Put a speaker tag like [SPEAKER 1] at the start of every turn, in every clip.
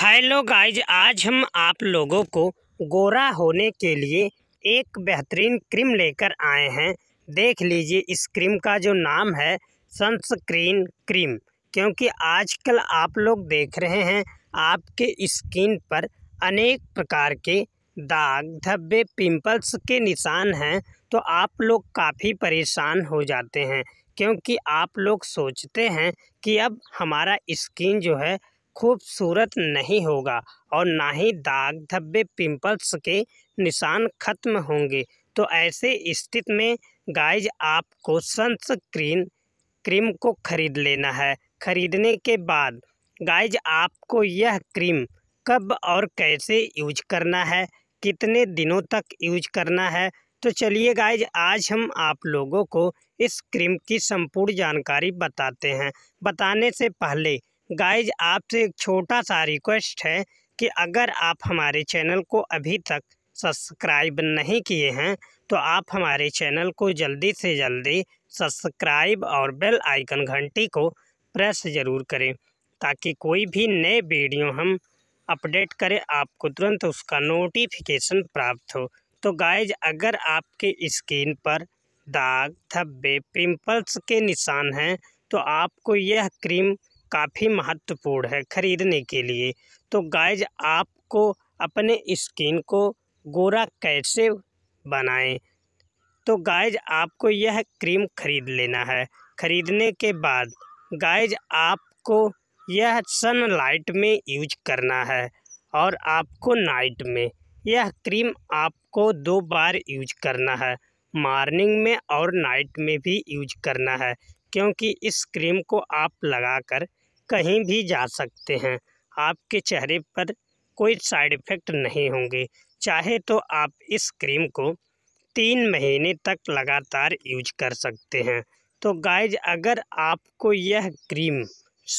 [SPEAKER 1] hello guys आज हम आप लोगों को गोरा होने के लिए एक बेहतरीन क्रीम लेकर आए हैं देख लीजिए इस क्रीम का जो नाम है सनस्क्रीन क्रीम क्योंकि आजकल आप लोग देख रहे हैं आपके स्किन पर अनेक प्रकार के दाग धब्बे पिंपल्स के निशान हैं तो आप लोग काफ़ी परेशान हो जाते हैं क्योंकि आप लोग सोचते हैं कि अब हमारा स्किन जो है खूबसूरत नहीं होगा और ना ही दाग धब्बे पिंपल्स के निशान ख़त्म होंगे तो ऐसे स्थिति में गाइज आपको सनस्क्रीन क्रीम को ख़रीद लेना है ख़रीदने के बाद गाइज आपको यह क्रीम कब और कैसे यूज करना है कितने दिनों तक यूज करना है तो चलिए गाइज आज हम आप लोगों को इस क्रीम की संपूर्ण जानकारी बताते हैं बताने से पहले गाइज आपसे एक छोटा सा रिक्वेस्ट है कि अगर आप हमारे चैनल को अभी तक सब्सक्राइब नहीं किए हैं तो आप हमारे चैनल को जल्दी से जल्दी सब्सक्राइब और बेल आइकन घंटी को प्रेस ज़रूर करें ताकि कोई भी नए वीडियो हम अपडेट करें आपको तुरंत उसका नोटिफिकेशन प्राप्त हो तो गाइज अगर आपके स्किन पर दाग धब्बे पिंपल्स के निशान हैं तो आपको यह क्रीम काफ़ी महत्वपूर्ण है ख़रीदने के लिए तो गाइज आपको अपने स्किन को गोरा कैसे बनाएं तो गाइज आपको यह क्रीम खरीद लेना है ख़रीदने के बाद गाइज आपको यह सनलाइट में यूज करना है और आपको नाइट में यह क्रीम आपको दो बार यूज करना है मॉर्निंग में और नाइट में भी यूज करना है क्योंकि इस क्रीम को आप लगाकर कहीं भी जा सकते हैं आपके चेहरे पर कोई साइड इफ़ेक्ट नहीं होंगे चाहे तो आप इस क्रीम को तीन महीने तक लगातार यूज कर सकते हैं तो गाइज अगर आपको यह क्रीम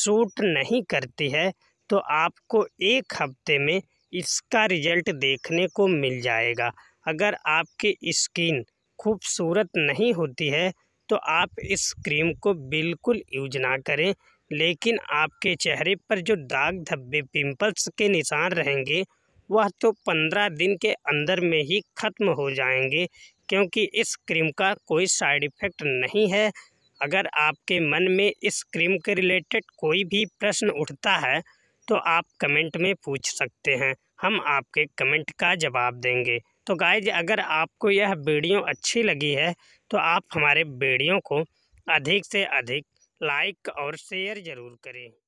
[SPEAKER 1] सूट नहीं करती है तो आपको एक हफ्ते में इसका रिजल्ट देखने को मिल जाएगा अगर आपकी स्किन खूबसूरत नहीं होती है तो आप इस क्रीम को बिल्कुल यूज ना करें लेकिन आपके चेहरे पर जो दाग धब्बे पिंपल्स के निशान रहेंगे वह तो पंद्रह दिन के अंदर में ही ख़त्म हो जाएंगे क्योंकि इस क्रीम का कोई साइड इफ़ेक्ट नहीं है अगर आपके मन में इस क्रीम के रिलेटेड कोई भी प्रश्न उठता है तो आप कमेंट में पूछ सकते हैं हम आपके कमेंट का जवाब देंगे तो गाइज अगर आपको यह वीडियो अच्छी लगी है तो आप हमारे वीडियो को अधिक से अधिक लाइक और शेयर ज़रूर करें